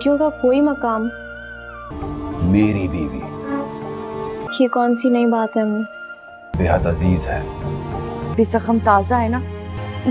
लड़कियों का कोई मकाम मेरी बीवी ये कौन सी नई बात है बेहद अजीज है जख्म ताज़ा है ना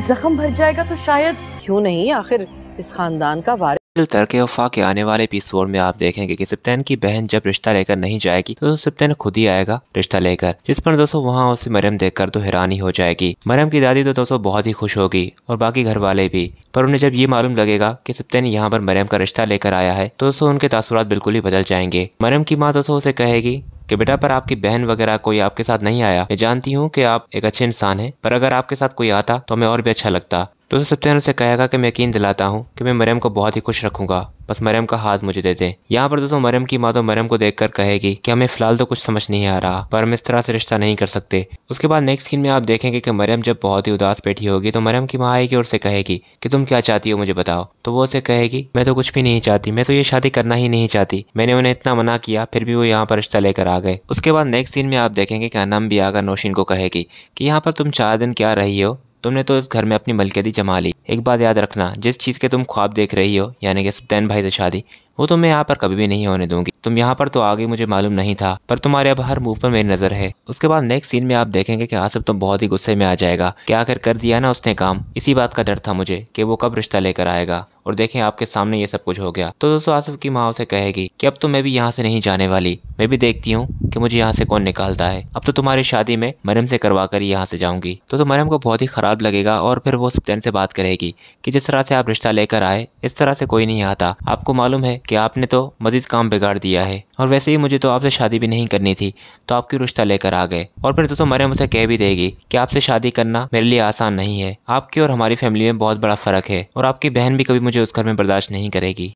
जख्म भर जाएगा तो शायद क्यों नहीं आखिर इस खानदान का वारिस तड़के वफा के आने वाले एपिसोड में आप देखेंगे कि सिप्तैन की बहन जब रिश्ता लेकर नहीं जाएगी तो सिप्तैन खुद ही आएगा रिश्ता लेकर जिस पर दोस्तों वहाँ उसे मरियम देखकर तो हैरानी हो जाएगी मरियम की दादी तो दोस्तों बहुत ही खुश होगी और बाकी घर वाले भी पर उन्हें जब ये मालूम लगेगा कि सिप्तैन यहाँ पर मरियम का रिश्ता लेकर आया है तो दोस्तों उनके तासुरात बिल्कुल ही बदल जाएंगे मरियम की माँ दोस्तों उसे कहेगी कि बेटा पर आपकी बहन वगैरह कोई आपके साथ नहीं आया मैं जानती हूँ कि आप एक अच्छे इंसान हैं पर अगर आपके साथ कोई आता तो हमें और भी अच्छा लगता दोस्तों पहले उसे कहेगा कि मैं यकीन दिलाता हूँ कि मैं मरियम को बहुत ही खुश रखूंगा बस मरियम का हाथ मुझे दे दे यहाँ पर दोस्तों मरियम की माँ तो मरियम को देखकर कहेगी कि हमें फिलहाल तो कुछ समझ नहीं आ रहा पर हम इस तरह से रिश्ता नहीं कर सकते उसके बाद नेक्स्ट सीन में आप देखेंगे कि मरियम जब बहुत ही उदास बैठी होगी तो मरियम की माँ आएगी और उसे कहेगी कि तुम क्या चाहती हो मुझे बताओ तो वो उसे कहेगी मैं तो कुछ भी नहीं चाहती मैं तो ये शादी करना ही नहीं चाहती मैंने उन्हें इतना मना किया फिर भी वो यहाँ पर रिश्ता लेकर आ गए उसके बाद नेक्स्ट सीन में आप देखेंगे कि अनम भी आकर नौशीन को कहेगी कि यहाँ पर तुम चार दिन क्या रही हो तुमने तो इस घर में अपनी मलकदी जमा ली एक बात याद रखना जिस चीज़ के तुम ख्वाब देख रही हो यानी कि सत्यन भाई से शादी वो तो मैं यहाँ पर कभी भी नहीं होने दूंगी तुम यहाँ पर तो आगे मुझे मालूम नहीं था पर तुम्हारे अब हर मूव पर मेरी नजर है उसके बाद नेक्स्ट सीन में आप देखेंगे कि आसिफ तो बहुत ही गुस्से में आ जाएगा कि आखिर कर दिया ना उसने काम इसी बात का डर था मुझे कि वो कब रिश्ता लेकर आएगा और देखें आपके सामने ये सब कुछ हो गया तो दोस्तों आसिफ की माँ उसे कहेगी कि अब तो मैं भी यहाँ से नहीं जाने वाली मैं भी देखती हूँ कि मुझे यहाँ से कौन निकालता है अब तो तुम्हारी शादी में मरम से करवा कर यहाँ से जाऊंगी तो, तो मरम को बहुत ही खराब लगेगा और फिर वो सप्तान से बात करेगी कि जिस तरह से आप रिश्ता लेकर आए इस तरह से कोई नहीं आता आपको मालूम है कि आपने तो मज़ीद काम बिगाड़ दिया है और वैसे ही मुझे तो आपसे शादी भी नहीं करनी थी तो आपकी रिश्ता लेकर आ गए और फिर दोस्तों तो मरे मुझसे कह भी देगी कि आपसे शादी करना मेरे लिए आसान नहीं है आपकी और हमारी फैमिली में बहुत बड़ा फ़र्क है और आपकी बहन भी कभी मुझे उस घर में बर्दाश्त नहीं करेगी